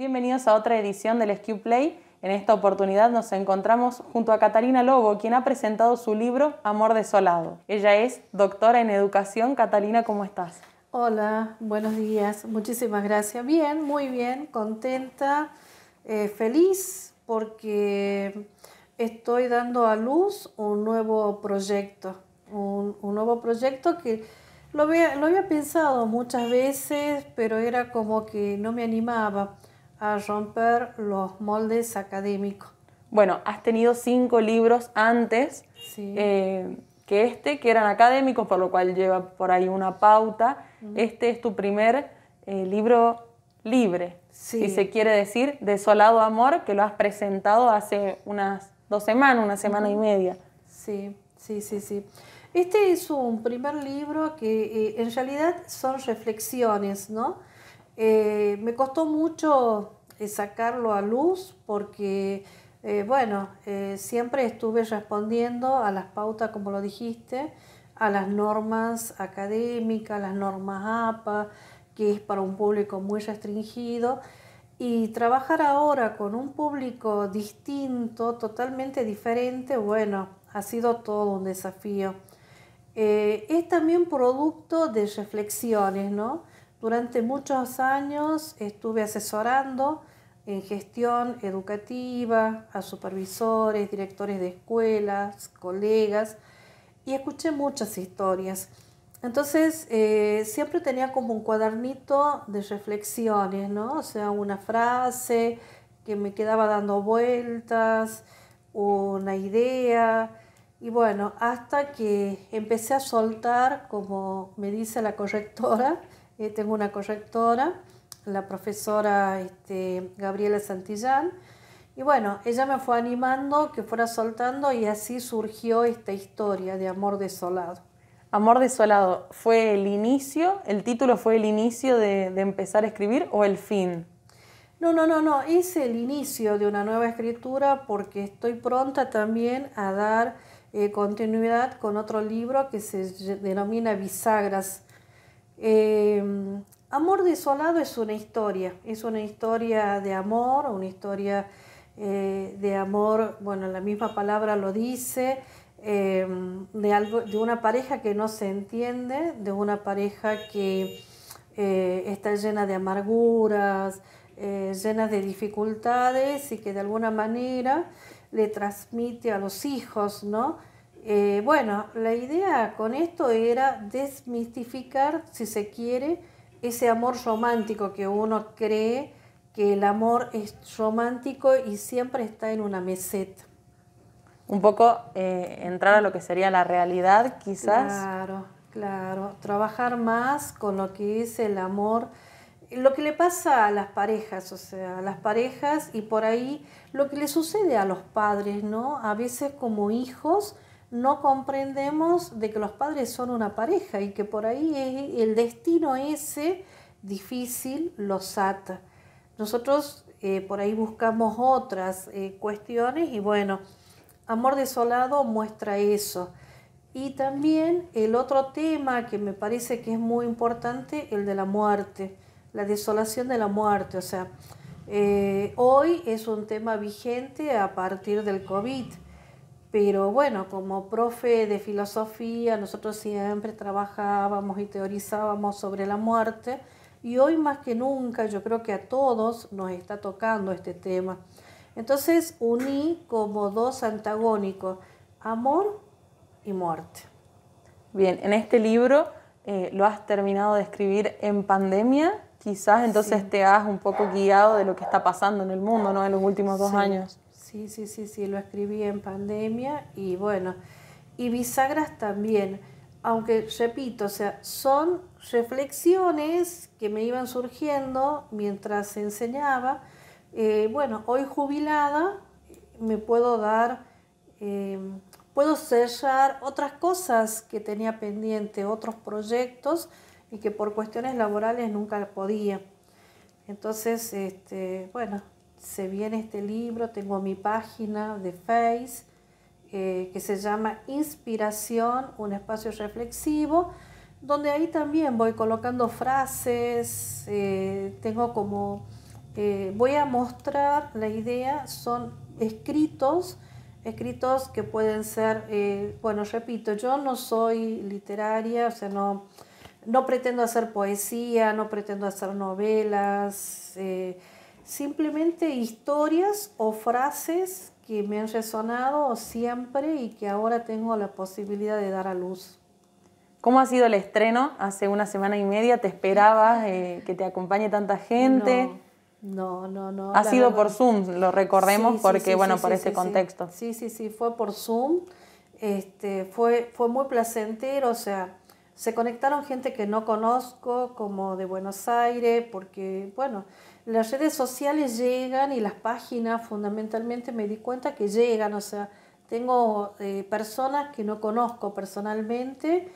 Bienvenidos a otra edición del SQ Play. En esta oportunidad nos encontramos junto a Catalina Lobo, quien ha presentado su libro Amor Desolado. Ella es doctora en educación. Catalina, ¿cómo estás? Hola, buenos días. Muchísimas gracias. Bien, muy bien, contenta, eh, feliz porque estoy dando a luz un nuevo proyecto. Un, nuevo proyecto que lo había pensado muchas veces, pero era como que no me animaba a romper los moldes académicos. Bueno, has tenido cinco libros antes eh, que este, que eran académicos, por lo cual lleva por ahí una pauta. Este es tu primer eh, libro libre, si se quiere decir, Desolado Amor, que lo has presentado hace unas dos semanas, una semana y media. Sí, sí, sí, sí. Este es un primer libro que eh, en realidad son reflexiones, ¿no? Eh, me costó mucho eh, sacarlo a luz porque, eh, bueno, siempre estuve respondiendo a las pautas, como lo dijiste, a las normas académicas, las normas APA, que es para un público muy restringido. Y trabajar ahora con un público distinto, totalmente diferente, bueno, ha sido todo un desafío. es también producto de reflexiones, ¿no? Durante muchos años estuve asesorando en gestión educativa a supervisores, directores de escuelas, colegas y escuché muchas historias. Entonces eh, siempre tenía como un cuadernito de reflexiones, ¿no? O sea, una frase que me quedaba dando vueltas, una idea. Y bueno, hasta que empecé a soltar, como me dice la correctora, eh, tengo una correctora, la profesora este, Gabriela Santillán. Y bueno, ella me fue animando que fuera soltando y así surgió esta historia de Amor Desolado. Amor Desolado, ¿fue el inicio, el título fue el inicio de, empezar a escribir o el fin? No, no, no, no, es el inicio de una nueva escritura porque estoy pronta también a dar eh, continuidad con otro libro que se denomina Bisagras eh, amor desolado es una historia, es una historia de amor, una historia eh, de amor, bueno, la misma palabra lo dice, eh, de, algo, de una pareja que no se entiende, de una pareja que está llena de amarguras, llena de dificultades y que de alguna manera le transmite a los hijos, ¿no? Eh, bueno, la idea con esto era desmistificar, si se quiere, ese amor romántico que uno cree que el amor es romántico y siempre está en una meseta. Un poco eh, entrar a lo que sería la realidad, quizás. Claro, claro. Trabajar más con lo que es el amor. Lo que le pasa a las parejas, o sea, a las parejas y por ahí lo que le sucede a los padres, ¿no? A veces como hijos no comprendemos de que los padres son una pareja y que por ahí el destino ese difícil los ata. Nosotros eh, por ahí buscamos otras eh, cuestiones y bueno, Amor Desolado muestra eso. Y también el otro tema que me parece que es muy importante, el de la muerte, la desolación de la muerte. O sea, eh, hoy es un tema vigente a partir del COVID pero bueno, como profe de filosofía, nosotros siempre trabajábamos y teorizábamos sobre la muerte y hoy más que nunca yo creo que a todos nos está tocando este tema. Entonces uní como dos antagónicos, amor y muerte. Bien, en este libro eh, lo has terminado de escribir en pandemia, quizás entonces te has un poco guiado de lo que está pasando en el mundo, ¿no? En los últimos dos años. Sí, sí, sí, sí, lo escribí en pandemia y bueno, y bisagras también, aunque repito, o sea, son reflexiones que me iban surgiendo mientras enseñaba. Eh, bueno, hoy jubilada me puedo dar, em, puedo cerrar otras cosas que tenía pendiente, otros proyectos y que por cuestiones laborales nunca podía. Entonces, este, bueno, se viene este libro, tengo mi página de Face eh, que se llama Inspiración, un espacio reflexivo, donde ahí también voy colocando frases, eh, tengo como, eh, voy a mostrar, la idea son escritos, escritos que pueden ser, bueno, repito, yo no soy literaria, o sea, no, no pretendo hacer poesía, no pretendo hacer novelas, simplemente historias o frases que me han resonado siempre y que ahora tengo la posibilidad de dar a luz. ¿Cómo ha sido el estreno? Hace una semana y media te esperabas eh, que te acompañe tanta gente. No, no, no. ha sido por Zoom, lo recordemos porque, bueno, por este contexto. Sí, sí, sí, fue por Zoom. Este, fue, fue muy placentero, o sea, se conectaron gente que no conozco, como de Buenos Aires, porque, bueno, las redes sociales llegan y las páginas fundamentalmente me di cuenta que llegan, o sea, tengo eh, personas que no conozco personalmente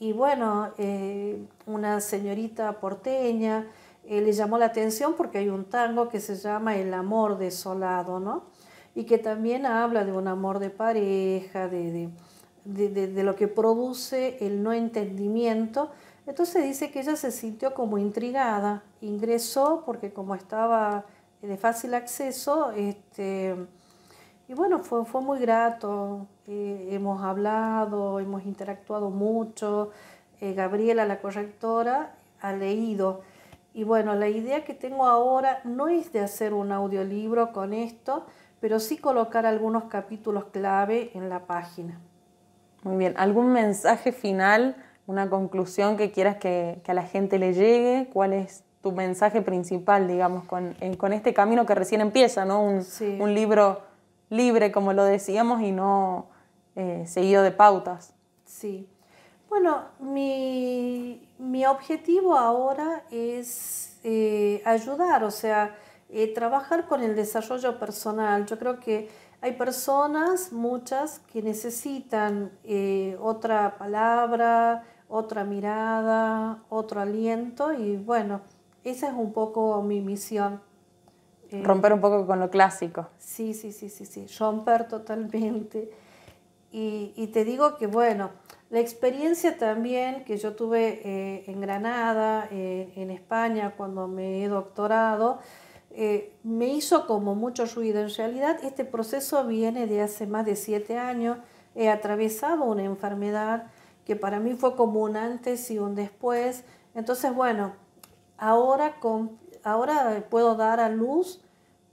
y bueno, eh, una señorita porteña eh, le llamó la atención porque hay un tango que se llama El amor desolado, ¿no? Y que también habla de un amor de pareja, de, de, de, de lo que produce el no entendimiento entonces dice que ella se sintió como intrigada, ingresó porque como estaba de fácil acceso, este, y bueno, fue, fue muy grato, eh, hemos hablado, hemos interactuado mucho, eh, Gabriela, la correctora, ha leído. Y bueno, la idea que tengo ahora no es de hacer un audiolibro con esto, pero sí colocar algunos capítulos clave en la página. Muy bien, ¿algún mensaje final? una conclusión que quieras que, a la gente le llegue, cuál es tu mensaje principal, digamos, con, este camino que recién empieza, ¿no? Un, libro libre, como lo decíamos, y no eh, seguido de pautas. Sí. Bueno, mi, objetivo ahora es eh, ayudar, o sea, eh, trabajar con el desarrollo personal. Yo creo que hay personas, muchas, que necesitan otra palabra, otra mirada, otro aliento y bueno, esa es un poco mi misión. Eh, romper un poco con lo clásico. Sí, sí, sí, sí, sí, romper totalmente. Y, te digo que bueno, la experiencia también que yo tuve eh, en Granada, eh, en España, cuando me he doctorado, me hizo como mucho ruido. En realidad, este proceso viene de hace más de siete años. He atravesado una enfermedad que para mí fue como un antes y un después. Entonces, bueno, ahora, con, ahora puedo dar a luz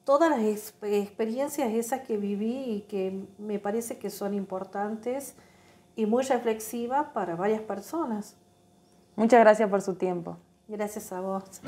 todas las experiencias esas que viví y que me parece que son importantes y muy reflexivas para varias personas. Muchas gracias por su tiempo. Gracias a vos.